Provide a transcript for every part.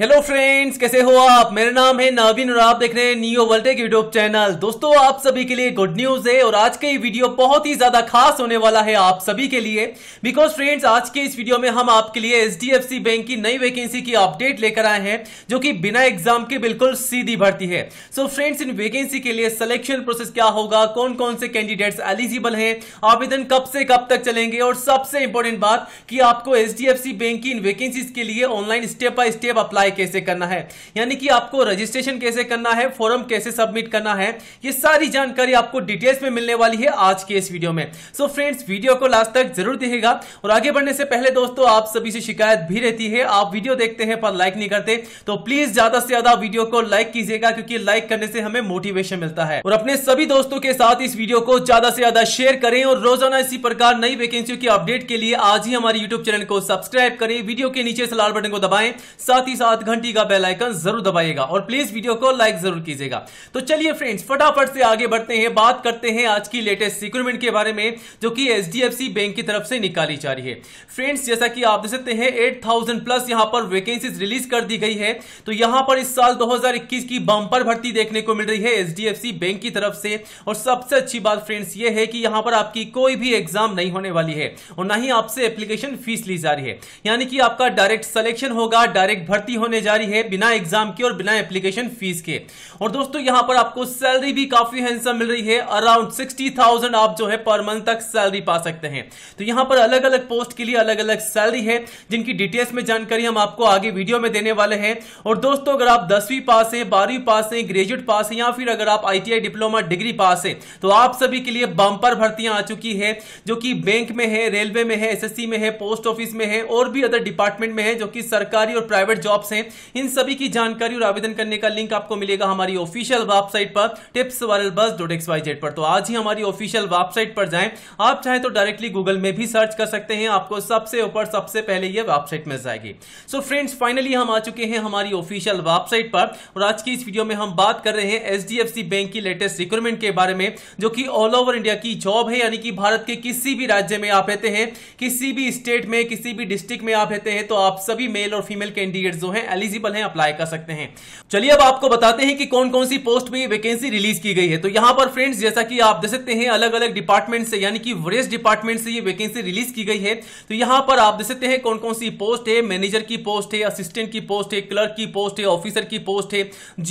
hello friends कैसे हो आप मेरा नाम है नावीन और आप देख रहे हैं नियो वोल्टेक यूट्यूब चैनल दोस्तों आप सभी के लिए गुड न्यूज है और आज का ये वीडियो बहुत ही ज्यादा खास होने वाला है आप सभी के लिए बिकॉज फ्रेंड्स आज के इस वीडियो में हम आपके लिए एच बैंक की नई वैकेंसी की अपडेट लेकर आए हैं जो की बिना एग्जाम के बिल्कुल सीधी भर्ती है सो so, फ्रेंड्स इन वैकेंसी के लिए सिलेक्शन प्रोसेस क्या होगा कौन कौन से कैंडिडेट्स एलिजिबल है आवेदन कब से कब तक चलेंगे और सबसे इंपॉर्टेंट बात की आपको एच बैंक की इन वैकेंसी के लिए online step by step apply apply कैसे करना है यानी कि आपको रजिस्ट्रेशन कैसे करना है फॉर्म कैसे सबमिट करना है ये सारी जानकारी आपको डिटेल्स में मिलने वाली है आज के इस वीडियो में सो फ्रेंड्स वीडियो को लास्ट तक जरूर देखेगा और आगे बढ़ने से पहले दोस्तों आप सभी से शिकायत भी रहती है आप वीडियो देखते हैं पर लाइक नहीं करते तो प्लीज ज्यादा से ज्यादा वीडियो को लाइक कीजिएगा क्योंकि लाइक करने से हमें मोटिवेशन मिलता है और अपने सभी दोस्तों के साथ इस वीडियो को ज्यादा से ज्यादा शेयर करें और रोजाना इसी प्रकार नई वैकेंसियों की अपडेट के लिए आज ही हमारे यूट्यूब चैनल को सब्सक्राइब करें वीडियो के नीचे लाल बटन को दबाएं साथ ही साथ साथ घंटी का बेल आइकन जरूर दबाइएगा और प्लीज वीडियो को लाइक जरूर कीजिएगा तो चलिए फ्रेंड्स फटाफट से आगे बढ़ते हैं बात करते हैं आज की लेटेस्ट सिक्योरमेंट के बारे में जो कि एचडीएफसी बैंक की तरफ से निकाली जा रही है फ्रेंड्स जैसा कि आप देख सकते हैं एट प्लस यहां पर वैकेंसी रिलीज कर दी गई है तो यहां पर इस साल दो की बंपर भर्ती देखने को मिल रही है एचडीएफसी बैंक की तरफ से और सबसे अच्छी बात फ्रेंड्स ये है कि यहां पर आपकी कोई भी एग्जाम नहीं होने वाली है और ना ही आपसे एप्लीकेशन फीस ली जा रही है यानी कि आपका डायरेक्ट सिलेक्शन होगा डायरेक्ट भर्ती होने जा रही है बिना एग्जाम के और बिना एप्लीकेशन फीस के और दोस्तों यहां पर आपको सैलरी भी काफी हैंडसम मिल रही है अराउंड सिक्सटी थाउजेंड आप जो है पर मंथ तक सैलरी पा सकते हैं तो यहां पर अलग अलग पोस्ट के लिए अलग अलग सैलरी है जिनकी डिटेल्स में जानकारी हम आपको आगे वीडियो में देने वाले हैं और दोस्तों अगर आप दसवीं पास है बारहवीं पास है ग्रेजुएट पास है या फिर अगर आप आईटीआई डिप्लोमा डिग्री पास है तो आप सभी के लिए बम्पर भर्तियां आ चुकी है जो कि बैंक में है रेलवे में है एसएससी में है पोस्ट ऑफिस में है और भी अदर डिपार्टमेंट में है जो कि सरकारी और प्राइवेट जॉब्स बॉक्स है इन सभी की जानकारी और आवेदन करने का लिंक आपको मिलेगा हमारी ऑफिशियल वेबसाइट पर tips viral bus dot X Y Z पर तो आज ही हमारी ऑफिशियल वेबसाइट पर जाएं आप चाहे तो डायरेक्टली गूगल में भी सर्च कर सकते हैं आपको सबसे ऊपर सबसे पहले यह वेबसाइट मिल जाएगी सो फ्रेंड्स फाइनली हम आ चुके हैं हमारी ऑफिशियल वेबसाइट पर और आज की इस वीडियो में हम बात कर रहे हैं एचडीएफसी बैंक की लेटेस्ट रिक्रूटमेंट के बारे में जो कि ऑल ओवर इंडिया की जॉब है यानी कि भारत के किसी भी राज्य में आप रहते हैं किसी भी स्टेट में किसी भी डिस्ट्रिक्ट में आप रहते हैं तो आप सभी मेल और फीमेल कैंडिडेट जो है हैं एलिजिबल हैं अप्लाई कर सकते हैं चलिए अब आपको बताते हैं कि कौन कौन सी पोस्ट पे वैकेंसी रिलीज की गई है तो यहां पर फ्रेंड्स जैसा कि आप देख सकते हैं अलग अलग डिपार्टमेंट से यानी कि वरिष्ठ डिपार्टमेंट से ये वैकेंसी रिलीज की गई है तो यहां पर आप देख सकते हैं कौन कौन सी पोस्ट है मैनेजर की पोस्ट है असिस्टेंट की पोस्ट है क्लर्क की पोस्ट है ऑफिसर की पोस्ट है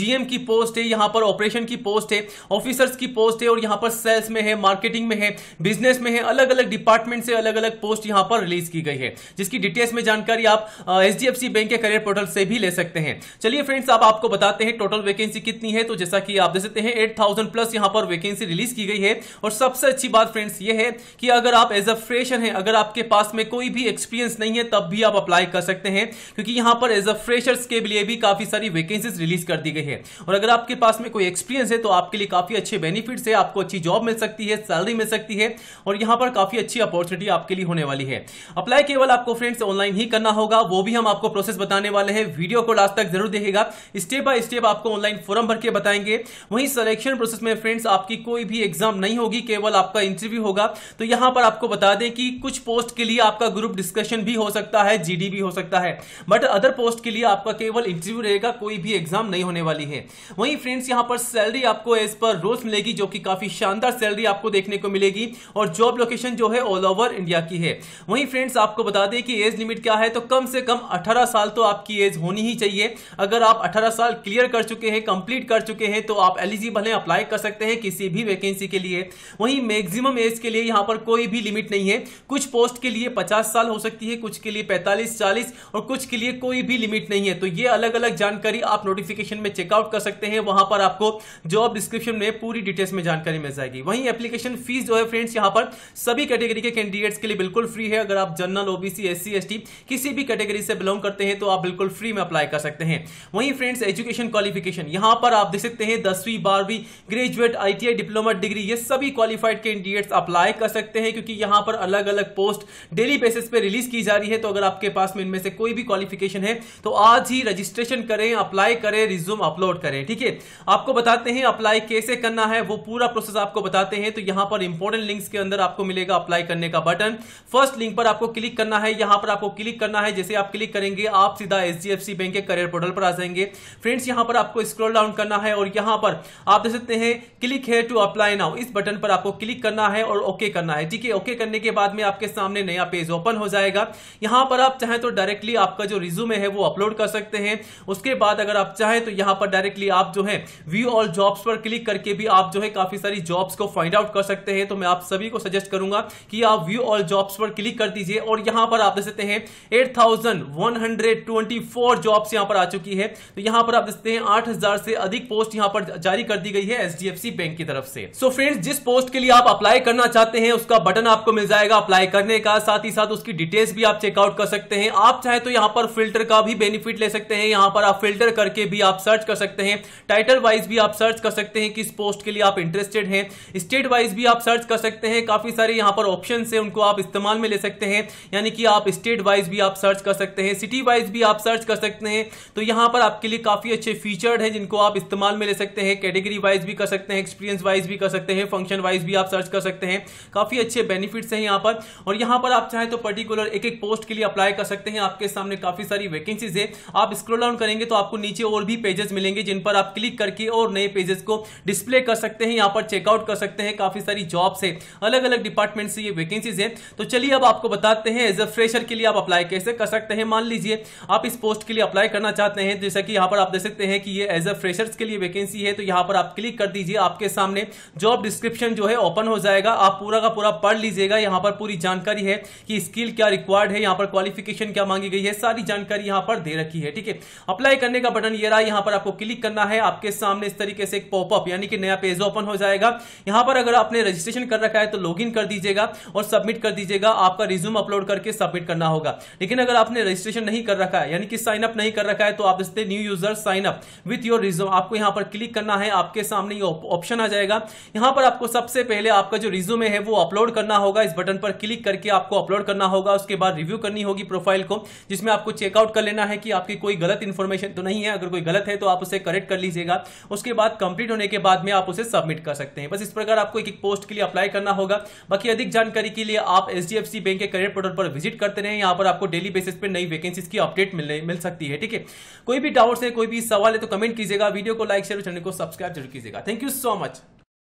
जीएम की पोस्ट है यहां पर ऑपरेशन की पोस्ट है ऑफिसर्स की पोस्ट है और यहां पर सेल्स में है मार्केटिंग में है बिजनेस में है अलग अलग डिपार्टमेंट से अलग अलग पोस्ट यहां पर रिलीज की गई है जिसकी डिटेल्स में जानकारी आप एच बैंक के करियर पोर्टल से से भी ले सकते हैं चलिए फ्रेंड्स अब आपको बताते हैं टोटल वैकेंसी कितनी है तो जैसा कि आप देख सकते हैं 8000 प्लस यहां पर वैकेंसी रिलीज की गई है और सबसे अच्छी बात फ्रेंड्स ये है कि अगर आप एज अ फ्रेशर हैं अगर आपके पास में कोई भी एक्सपीरियंस नहीं है तब भी आप अप्लाई कर सकते हैं क्योंकि यहां पर एज अ फ्रेशर्स के लिए भी काफी सारी वैकेंसी रिलीज कर दी गई है और अगर आपके पास में कोई एक्सपीरियंस है तो आपके लिए काफी अच्छे बेनिफिट है आपको अच्छी जॉब मिल सकती है सैलरी मिल सकती है और यहां पर काफी अच्छी अपॉर्चुनिटी आपके लिए होने वाली है अप्लाई केवल आपको फ्रेंड्स ऑनलाइन ही करना होगा वो भी हम आपको प्रोसेस बताने वाले हैं वीडियो को लास्ट तक जरूर देखेगा स्टेप बाय स्टेप आपको ऑनलाइन फॉर्म भर के बताएंगे वहीं सिलेक्शन प्रोसेस में फ्रेंड्स आपकी कोई भी एग्जाम नहीं होगी केवल आपका इंटरव्यू होगा तो यहां पर आपको बता दें कि कुछ पोस्ट के लिए आपका ग्रुप डिस्कशन भी हो सकता है जीडी भी हो सकता है बट अदर पोस्ट के लिए आपका केवल इंटरव्यू रहेगा कोई भी एग्जाम नहीं होने वाली है वहीं फ्रेंड्स यहां पर सैलरी आपको एज पर रोज मिलेगी जो कि काफी शानदार सैलरी आपको देखने को मिलेगी और जॉब लोकेशन जो है ऑल ओवर इंडिया की है वहीं फ्रेंड्स आपको बता दें कि एज लिमिट क्या है तो कम से कम अठारह साल तो आपकी एज एज होनी ही चाहिए अगर आप 18 साल क्लियर कर चुके हैं कंप्लीट कर चुके हैं तो आप एलिजिबल हैं अप्लाई कर सकते हैं किसी भी वैकेंसी के लिए वहीं मैक्सिमम एज के लिए यहां पर कोई भी लिमिट नहीं है कुछ पोस्ट के लिए पचास साल हो सकती है कुछ के लिए पैंतालीस चालीस और कुछ के लिए कोई भी लिमिट नहीं है तो ये अलग अलग जानकारी आप नोटिफिकेशन में चेकआउट कर सकते हैं वहां पर आपको जॉब डिस्क्रिप्शन में पूरी डिटेल्स में जानकारी मिल जाएगी वहीं एप्लीकेशन फीस जो है फ्रेंड्स यहां पर सभी कैटेगरी के कैंडिडेट्स के लिए बिल्कुल फ्री है अगर आप जनरल ओबीसी एससी एसटी किसी भी कैटेगरी से बिलोंग करते हैं तो आप बिल्कुल फ्री में अप्लाई कर सकते हैं वहीं फ्रेंड्स एजुकेशन क्वालिफिकेशन यहां पर आप देख सकते हैं दसवीं बारहवीं ग्रेजुएट आईटीआई डिप्लोमा डिग्री ये सभी क्वालिफाइड कैंडिडेट्स अप्लाई कर सकते हैं क्योंकि यहां पर अलग अलग पोस्ट डेली बेसिस पे रिलीज की जा रही है तो अगर आपके पास में इनमें से कोई भी क्वालिफिकेशन है तो आज ही रजिस्ट्रेशन करें अप्लाई करें रिज्यूम अपलोड करें ठीक है आपको बताते हैं अप्लाई कैसे करना है वो पूरा प्रोसेस आपको बताते हैं तो यहां पर इंपोर्टेंट लिंक्स के अंदर आपको मिलेगा अप्लाई करने का बटन फर्स्ट लिंक पर आपको क्लिक करना है यहां पर आपको क्लिक करना है जैसे आप क्लिक करेंगे आप सीधा एस एच बैंक के करियर पोर्टल पर आ जाएंगे फ्रेंड्स यहां पर आपको स्क्रॉल डाउन करना है और यहां पर आप देख सकते हैं क्लिक है टू अप्लाई नाउ इस बटन पर आपको क्लिक करना है और ओके okay करना है ठीक है ओके करने के बाद में आपके सामने नया पेज ओपन हो जाएगा यहां पर आप चाहें तो डायरेक्टली आपका जो रिज्यूमे है वो अपलोड कर सकते हैं उसके बाद अगर आप चाहें तो यहां पर डायरेक्टली आप जो है व्यू ऑल जॉब्स पर क्लिक करके भी आप जो है काफी सारी जॉब्स को फाइंड आउट कर सकते हैं तो मैं आप सभी को सजेस्ट करूंगा कि आप व्यू ऑल जॉब्स पर क्लिक कर दीजिए और यहां पर आप देख सकते हैं eight thousand one hundred twenty four jobs यहां पर आ चुकी है तो यहां पर आप देखते हैं आठ हजार से अधिक पोस्ट यहां पर जारी कर दी गई है एचडीएफसी बैंक की तरफ से सो so फ्रेंड्स जिस पोस्ट के लिए आप अप्लाई करना चाहते हैं उसका बटन आपको मिल जाएगा अप्लाई करने का साथ ही साथ उसकी डिटेल्स भी आप चेकआउट कर सकते हैं आप चाहे तो यहां पर फिल्टर का भी बेनिफिट ले सकते हैं यहां पर आप फिल्टर करके भी आप सर्च कर सकते हैं टाइटल वाइज भी आप सर्च कर सकते हैं किस पोस्ट के लिए आप इंटरेस्टेड हैं स्टेट वाइज भी आप सर्च कर सकते हैं काफी सारे यहां पर ऑप्शन है उनको आप इस्तेमाल में ले सकते हैं यानी कि आप स्टेट वाइज भी आप सर्च कर सकते हैं सिटी वाइज भी आप सर्च कर सकते हैं तो यहाँ पर आपके लिए काफ़ी अच्छे फीचर्ड हैं जिनको आप इस्तेमाल में ले सकते हैं कैटेगरी वाइज भी कर सकते हैं एक्सपीरियंस वाइज भी कर सकते हैं फंक्शन वाइज भी आप सर्च कर सकते हैं काफ़ी अच्छे बेनिफिट्स हैं यहाँ पर और यहाँ पर आप चाहें तो पर्टिकुलर एक एक पोस्ट के लिए अप्लाई कर सकते हैं आपके सामने काफ़ी सारी वैकेंसीज है आप स्क्रोल डाउन करेंगे तो आपको नीचे और भी पेजेस मिलेंगे जिन पर आप क्लिक करके और नए पेजेस को डिस्प्ले कर सकते हैं यहाँ पर चेकआउट कर सकते हैं काफ़ी सारी जॉब्स है अलग अलग डिपार्टमेंट से ये वैकेंसीज है तो चलिए अब आपको बताते हैं एज अ फ्रेशर के लिए आप अप्लाई कैसे कर सकते हैं मान लीजिए आप इस पोस्ट पोस्ट के लिए अप्लाई करना चाहते हैं जैसा कि यहाँ पर आप देख सकते हैं कि ये एज अ फ्रेशर्स के लिए वैकेंसी है तो यहाँ पर आप क्लिक कर दीजिए आपके सामने जॉब डिस्क्रिप्शन जो है ओपन हो जाएगा आप पूरा का पूरा पढ़ लीजिएगा यहाँ पर पूरी जानकारी है कि स्किल क्या रिक्वायर्ड है यहाँ पर क्वालिफिकेशन क्या मांगी गई है सारी जानकारी यहाँ पर दे रखी है ठीक है अप्लाई करने का बटन ये रहा यहाँ पर आपको क्लिक करना है आपके सामने इस तरीके से एक पॉपअप यानी कि नया पेज ओपन हो जाएगा यहाँ पर अगर आपने रजिस्ट्रेशन कर रखा है तो लॉग कर दीजिएगा और सबमिट कर दीजिएगा आपका रिज्यूम अपलोड करके सबमिट करना होगा लेकिन अगर आपने रजिस्ट्रेशन नहीं कर रखा है यानी कि साइन अप नहीं कर रखा है तो आप देखते new user sign up with your resume आपको यहां पर क्लिक करना है आपके सामने ये ऑप्शन आ जाएगा यहां पर आपको सबसे पहले आपका जो रिज्यूमे है वो अपलोड करना होगा इस बटन पर क्लिक करके आपको अपलोड करना होगा उसके बाद रिव्यू करनी होगी प्रोफाइल को जिसमें आपको चेकआउट कर लेना है कि आपकी कोई गलत इन्फॉर्मेशन तो नहीं है अगर कोई गलत है तो आप उसे करेक्ट कर लीजिएगा उसके बाद कंप्लीट होने के बाद में आप उसे सबमिट कर सकते हैं बस इस प्रकार आपको एक एक पोस्ट के लिए अप्लाई करना होगा बाकी अधिक जानकारी के लिए आप एच बैंक के करियर पोर्टल पर विजिट करते रहे यहाँ पर आपको डेली बेसिस पर नई वैकेंसीज की अपडेट मिल मिल सकती है ठीक है कोई भी डाउट्स है कोई भी सवाल है तो कमेंट कीजिएगा वीडियो को लाइक शेयर चैनल को सब्सक्राइब जरूर कीजिएगा थैंक यू सो मच